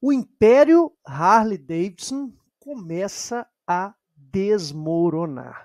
o império Harley Davidson começa a desmoronar.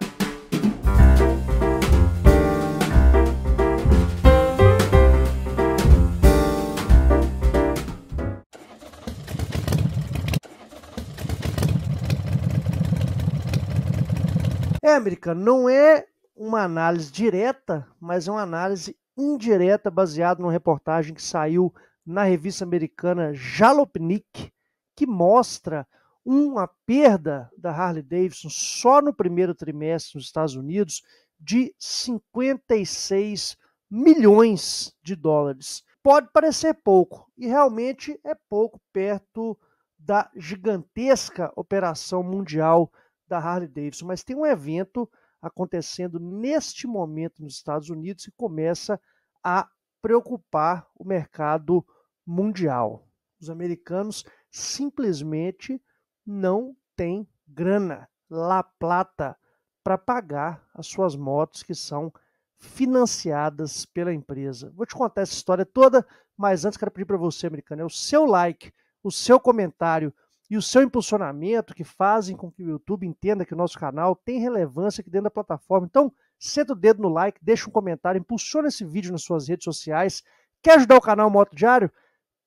É, América, não é uma análise direta, mas é uma análise indireta baseada numa reportagem que saiu na revista americana Jalopnik, que mostra uma perda da Harley Davidson só no primeiro trimestre nos Estados Unidos de 56 milhões de dólares. Pode parecer pouco, e realmente é pouco perto da gigantesca operação mundial da Harley Davidson, mas tem um evento acontecendo neste momento nos Estados Unidos e começa a preocupar o mercado mundial. Os americanos simplesmente não têm grana, la plata, para pagar as suas motos que são financiadas pela empresa. Vou te contar essa história toda, mas antes quero pedir para você, americano, é o seu like, o seu comentário e o seu impulsionamento que fazem com que o YouTube entenda que o nosso canal tem relevância aqui dentro da plataforma. Então, senta o dedo no like, deixa um comentário, impulsiona esse vídeo nas suas redes sociais. Quer ajudar o canal Moto Diário?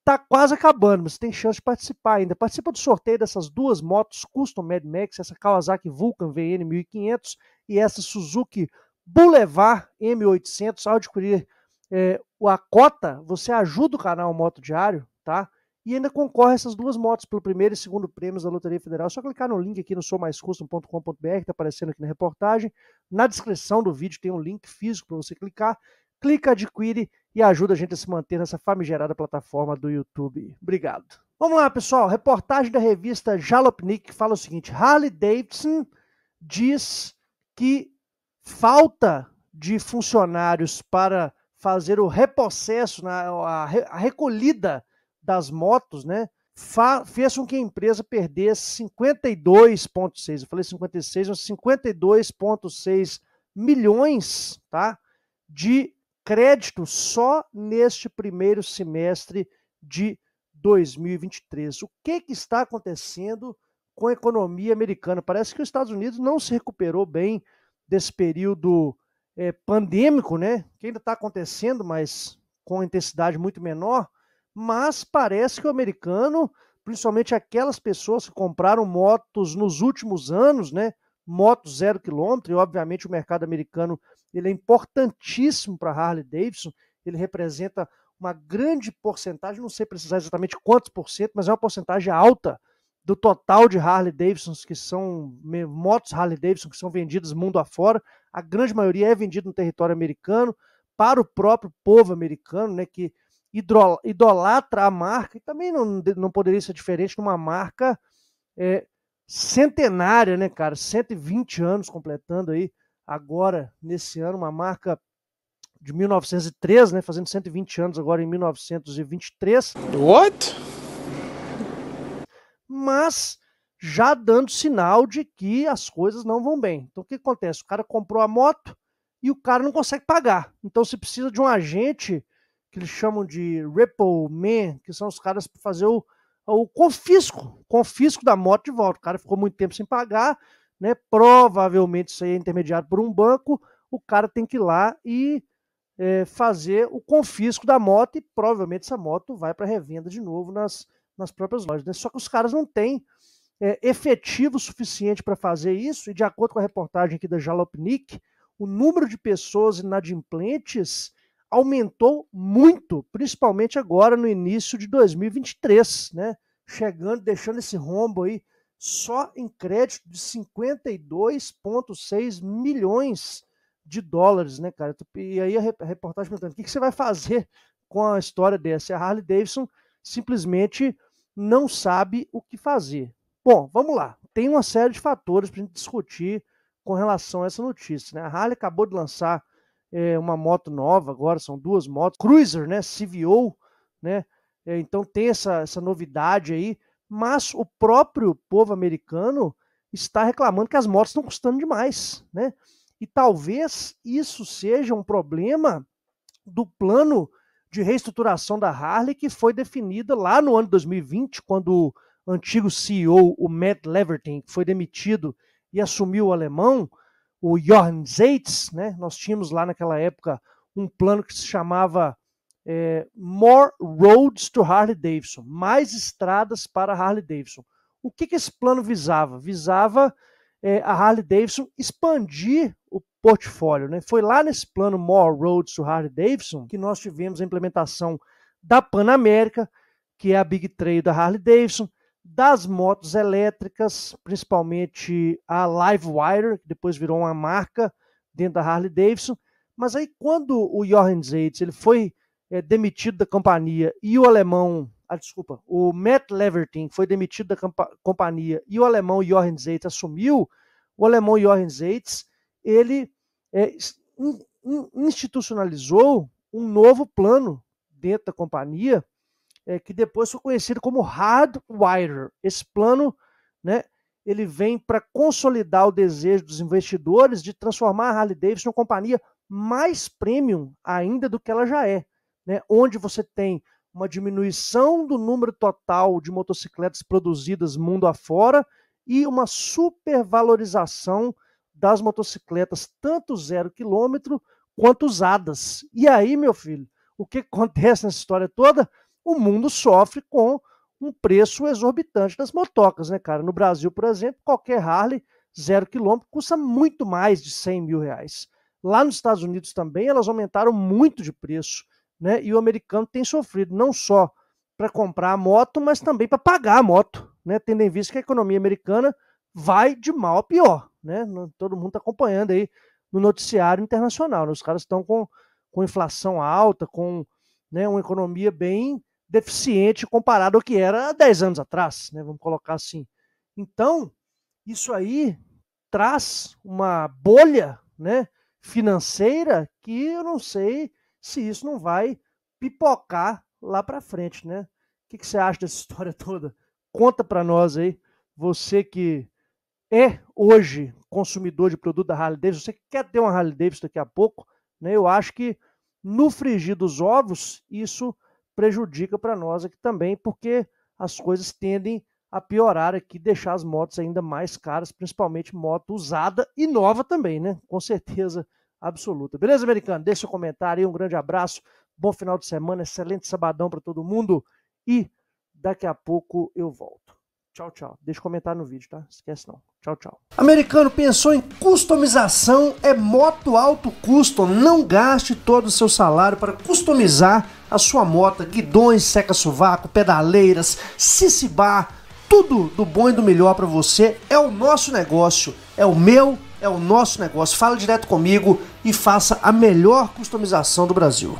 Tá quase acabando, mas tem chance de participar ainda. Participa do sorteio dessas duas motos custom Mad Max, essa Kawasaki Vulcan VN 1500 e essa Suzuki Boulevard M800. Ao adquirir é, a cota, você ajuda o canal Moto Diário, tá? e ainda concorre essas duas motos pelo primeiro e segundo prêmios da Loteria Federal. É só clicar no link aqui no soumaiscustom.com.br, que está aparecendo aqui na reportagem. Na descrição do vídeo tem um link físico para você clicar. Clica, adquire e ajuda a gente a se manter nessa famigerada plataforma do YouTube. Obrigado. Vamos lá, pessoal. Reportagem da revista Jalopnik que fala o seguinte: Harley Davidson diz que falta de funcionários para fazer o repossesso, né, a recolhida das motos, né? fez com que a empresa perdesse 52,6, eu falei 56, mas 52,6 milhões tá, de crédito só neste primeiro semestre de 2023. O que, que está acontecendo com a economia americana? Parece que os Estados Unidos não se recuperou bem desse período é, pandêmico, né? Que ainda está acontecendo, mas com intensidade muito menor mas parece que o americano, principalmente aquelas pessoas que compraram motos nos últimos anos, né? Motos zero quilômetro, e obviamente o mercado americano ele é importantíssimo para Harley Davidson, ele representa uma grande porcentagem, não sei precisar exatamente quantos por cento, mas é uma porcentagem alta do total de Harley Davidsons que são motos Harley Davidson que são vendidas mundo afora, a grande maioria é vendida no território americano para o próprio povo americano, né, que idolatra a marca, e também não, não poderia ser diferente numa marca é, centenária, né, cara? 120 anos completando aí, agora, nesse ano, uma marca de 1903, né? Fazendo 120 anos agora em 1923. What? Mas já dando sinal de que as coisas não vão bem. Então o que acontece? O cara comprou a moto e o cara não consegue pagar. Então se precisa de um agente que eles chamam de Ripple Man, que são os caras para fazer o, o confisco, confisco da moto de volta. O cara ficou muito tempo sem pagar, né? Provavelmente isso aí é intermediado por um banco. O cara tem que ir lá e é, fazer o confisco da moto e provavelmente essa moto vai para revenda de novo nas, nas próprias lojas. Né? Só que os caras não têm é, efetivo suficiente para fazer isso, e de acordo com a reportagem aqui da Jalopnik, o número de pessoas inadimplentes aumentou muito, principalmente agora no início de 2023, né? Chegando, deixando esse rombo aí só em crédito de 52,6 milhões de dólares, né, cara? E aí a reportagem perguntando: o que você vai fazer com a história dessa? A Harley Davidson simplesmente não sabe o que fazer. Bom, vamos lá. Tem uma série de fatores para a gente discutir com relação a essa notícia. Né? A Harley acabou de lançar é, uma moto nova agora, são duas motos, Cruiser, né, CVO, né, é, então tem essa, essa novidade aí, mas o próprio povo americano está reclamando que as motos estão custando demais, né, e talvez isso seja um problema do plano de reestruturação da Harley que foi definida lá no ano de 2020, quando o antigo CEO, o Matt Leverton, foi demitido e assumiu o alemão, o Johann Zeitz, né? nós tínhamos lá naquela época um plano que se chamava é, More Roads to Harley Davidson, mais estradas para Harley Davidson. O que, que esse plano visava? Visava é, a Harley Davidson expandir o portfólio. Né? Foi lá nesse plano More Roads to Harley Davidson que nós tivemos a implementação da Panamérica, que é a Big trade da Harley Davidson, das motos elétricas, principalmente a Livewire, que depois virou uma marca dentro da Harley Davidson. Mas aí quando o Johann Zaitz ele foi é, demitido da companhia e o alemão, ah, desculpa, o Matt Leverton foi demitido da companhia e o alemão Johann Zaitz assumiu, o alemão Johann Zaitz ele é, in, in, institucionalizou um novo plano dentro da companhia é, que depois foi conhecido como Hardwire. Esse plano, né, ele vem para consolidar o desejo dos investidores de transformar a Harley Davidson em uma companhia mais premium ainda do que ela já é, né? onde você tem uma diminuição do número total de motocicletas produzidas mundo afora e uma supervalorização das motocicletas, tanto zero quilômetro quanto usadas. E aí, meu filho, o que acontece nessa história toda? o mundo sofre com um preço exorbitante das motocas, né, cara? No Brasil, por exemplo, qualquer Harley zero quilômetro custa muito mais de 100 mil reais. Lá nos Estados Unidos também elas aumentaram muito de preço, né? E o americano tem sofrido não só para comprar a moto, mas também para pagar a moto, né? Tendo em vista que a economia americana vai de mal a pior, né? Todo mundo está acompanhando aí no noticiário internacional. Né? Os caras estão com, com inflação alta, com né, uma economia bem deficiente comparado ao que era há 10 anos atrás, né? vamos colocar assim. Então, isso aí traz uma bolha né, financeira que eu não sei se isso não vai pipocar lá para frente, né? O que, que, você acha dessa história toda? Conta para nós aí, você que é hoje consumidor de produto da Harley Davidson, você que quer ter uma Harley Davidson daqui a pouco, né? Eu acho que no frigir dos ovos isso prejudica para nós aqui também, porque as coisas tendem a piorar aqui, deixar as motos ainda mais caras, principalmente moto usada e nova também, né? Com certeza absoluta. Beleza, americano? Deixe seu comentário aí, um grande abraço, bom final de semana, excelente sabadão para todo mundo e daqui a pouco eu volto. Tchau, tchau. Deixa comentário no vídeo, tá? Esquece não. Tchau, tchau. Americano pensou em customização, é moto alto custo. Não gaste todo o seu salário para customizar a sua moto, guidões, seca-sovaco, pedaleiras, sissibar, tudo do bom e do melhor para você. É o nosso negócio, é o meu, é o nosso negócio. Fala direto comigo e faça a melhor customização do Brasil.